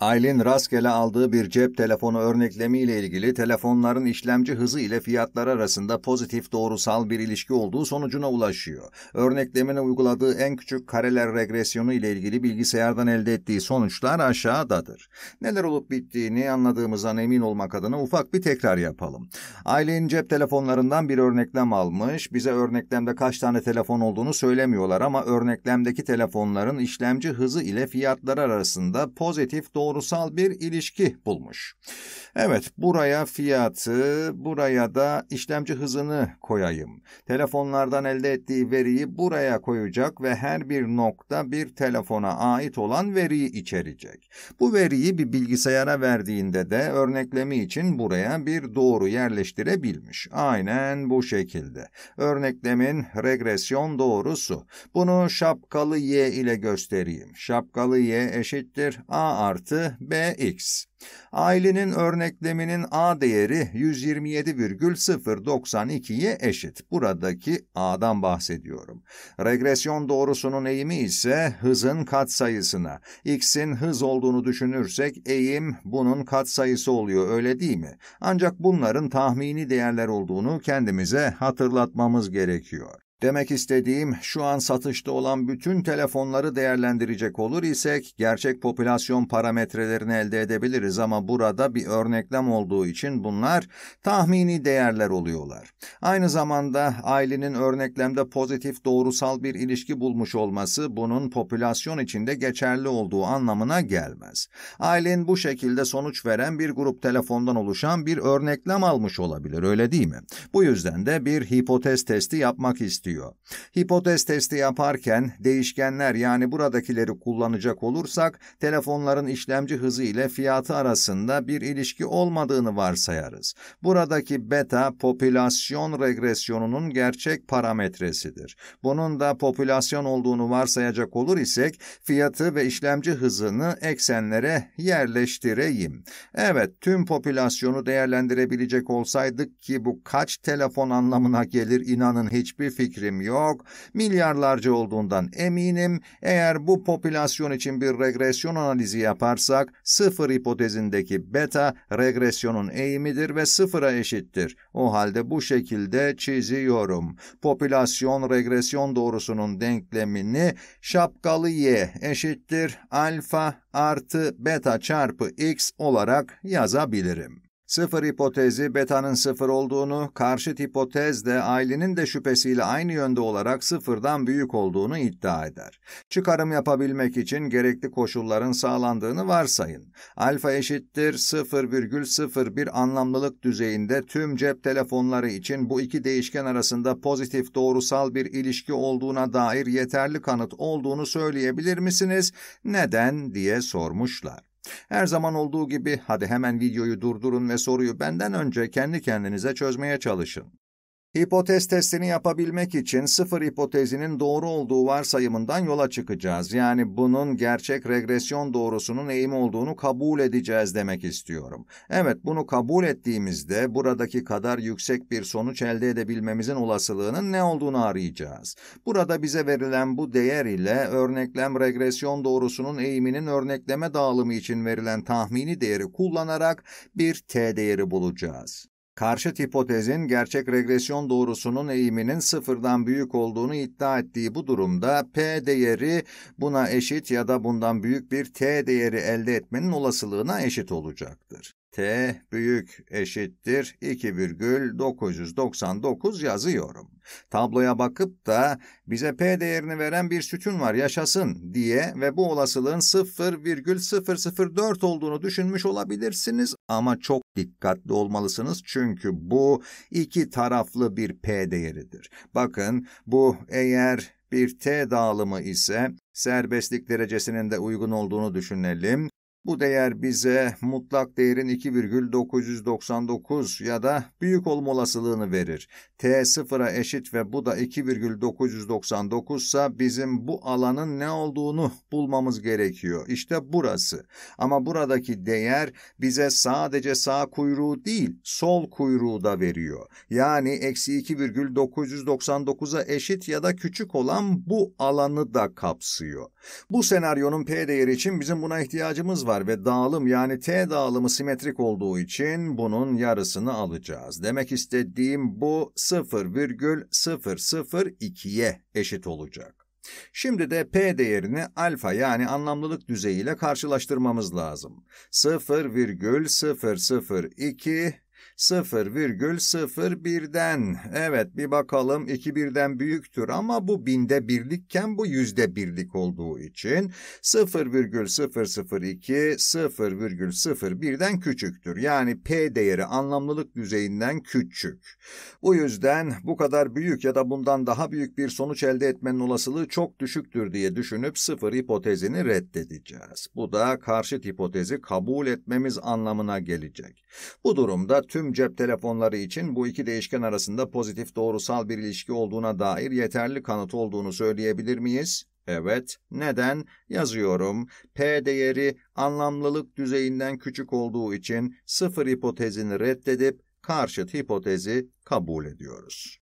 Aylin rastgele aldığı bir cep telefonu örneklemiyle ilgili telefonların işlemci hızı ile fiyatlar arasında pozitif doğrusal bir ilişki olduğu sonucuna ulaşıyor. Örneklemine uyguladığı en küçük kareler regresyonu ile ilgili bilgisayardan elde ettiği sonuçlar aşağıdadır. Neler olup bittiğini anladığımızdan emin olmak adına ufak bir tekrar yapalım. Aylin cep telefonlarından bir örneklem almış, bize örneklemde kaç tane telefon olduğunu söylemiyorlar ama örneklemdeki telefonların işlemci hızı ile fiyatlar arasında pozitif doğrusal doğrusal bir ilişki bulmuş. Evet buraya fiyatı, buraya da işlemci hızını koyayım. Telefonlardan elde ettiği veriyi buraya koyacak ve her bir nokta bir telefona ait olan veriyi içerecek. Bu veriyi bir bilgisayara verdiğinde de örneklemi için buraya bir doğru yerleştirebilmiş. Aynen bu şekilde. Örneklemin regresyon doğrusu. Bunu şapkalı y ile göstereyim. Şapkalı y eşittir a artı bx. Ailenin örnekleminin a değeri 127,092'ye eşit. Buradaki a'dan bahsediyorum. Regresyon doğrusunun eğimi ise hızın katsayısına. x'in hız olduğunu düşünürsek eğim bunun katsayısı oluyor öyle değil mi? Ancak bunların tahmini değerler olduğunu kendimize hatırlatmamız gerekiyor. Demek istediğim şu an satışta olan bütün telefonları değerlendirecek olur isek gerçek popülasyon parametrelerini elde edebiliriz ama burada bir örneklem olduğu için bunlar tahmini değerler oluyorlar. Aynı zamanda ailenin örneklemde pozitif doğrusal bir ilişki bulmuş olması bunun popülasyon içinde geçerli olduğu anlamına gelmez. Ailen bu şekilde sonuç veren bir grup telefondan oluşan bir örneklem almış olabilir öyle değil mi? Bu yüzden de bir hipotez testi yapmak istiyorum diyor. Hipotez testi yaparken değişkenler yani buradakileri kullanacak olursak telefonların işlemci hızı ile fiyatı arasında bir ilişki olmadığını varsayarız. Buradaki beta popülasyon regresyonunun gerçek parametresidir. Bunun da popülasyon olduğunu varsayacak olur isek fiyatı ve işlemci hızını eksenlere yerleştireyim. Evet tüm popülasyonu değerlendirebilecek olsaydık ki bu kaç telefon anlamına gelir inanın hiçbir fikri fikrim yok. Milyarlarca olduğundan eminim. Eğer bu popülasyon için bir regresyon analizi yaparsak sıfır hipotezindeki beta regresyonun eğimidir ve sıfıra eşittir. O halde bu şekilde çiziyorum. Popülasyon regresyon doğrusunun denklemini şapkalı y eşittir alfa artı beta çarpı x olarak yazabilirim. Sıfır hipotezi beta'nın sıfır olduğunu, karşıt hipotez de ailenin de şüphesiyle aynı yönde olarak sıfırdan büyük olduğunu iddia eder. Çıkarım yapabilmek için gerekli koşulların sağlandığını varsayın. Alfa eşittir 0,01 anlamlılık düzeyinde tüm cep telefonları için bu iki değişken arasında pozitif doğrusal bir ilişki olduğuna dair yeterli kanıt olduğunu söyleyebilir misiniz? Neden diye sormuşlar. Her zaman olduğu gibi hadi hemen videoyu durdurun ve soruyu benden önce kendi kendinize çözmeye çalışın. Hipotez testini yapabilmek için sıfır hipotezinin doğru olduğu varsayımından yola çıkacağız. Yani bunun gerçek regresyon doğrusunun eğim olduğunu kabul edeceğiz demek istiyorum. Evet bunu kabul ettiğimizde buradaki kadar yüksek bir sonuç elde edebilmemizin olasılığının ne olduğunu arayacağız. Burada bize verilen bu değer ile örneklem regresyon doğrusunun eğiminin örnekleme dağılımı için verilen tahmini değeri kullanarak bir t değeri bulacağız karşıt hipotezin gerçek regresyon doğrusunun eğiminin sıfırdan büyük olduğunu iddia ettiği bu durumda P değeri buna eşit ya da bundan büyük bir T değeri elde etmenin olasılığına eşit olacaktır. T büyük eşittir 2,999 yazıyorum. Tabloya bakıp da bize P değerini veren bir sütun var yaşasın diye ve bu olasılığın 0,004 olduğunu düşünmüş olabilirsiniz ama çok dikkatli olmalısınız çünkü bu iki taraflı bir P değeridir. Bakın bu eğer bir T dağılımı ise serbestlik derecesinin de uygun olduğunu düşünelim. Bu değer bize mutlak değerin 2,999 ya da büyük olma olasılığını verir. T sıfıra eşit ve bu da 2,999 ise bizim bu alanın ne olduğunu bulmamız gerekiyor. İşte burası. Ama buradaki değer bize sadece sağ kuyruğu değil sol kuyruğu da veriyor. Yani eksi 2,999'a eşit ya da küçük olan bu alanı da kapsıyor. Bu senaryonun P değeri için bizim buna ihtiyacımız var var ve dağılım yani T dağılımı simetrik olduğu için bunun yarısını alacağız. Demek istediğim bu 0,002'ye eşit olacak. Şimdi de P değerini alfa yani anlamlılık düzeyiyle karşılaştırmamız lazım. 0,002 0,01'den. Evet bir bakalım 2 birden büyüktür ama bu binde birlikken bu yüzde birlik olduğu için 0,002 0,01'den küçüktür. Yani P değeri anlamlılık düzeyinden küçük. Bu yüzden bu kadar büyük ya da bundan daha büyük bir sonuç elde etmenin olasılığı çok düşüktür diye düşünüp 0 hipotezini reddedeceğiz. Bu da karşıt hipotezi kabul etmemiz anlamına gelecek. Bu durumda tüm cep telefonları için bu iki değişken arasında pozitif doğrusal bir ilişki olduğuna dair yeterli kanıt olduğunu söyleyebilir miyiz? Evet. Neden? Yazıyorum. P değeri anlamlılık düzeyinden küçük olduğu için sıfır hipotezini reddedip karşıt hipotezi kabul ediyoruz.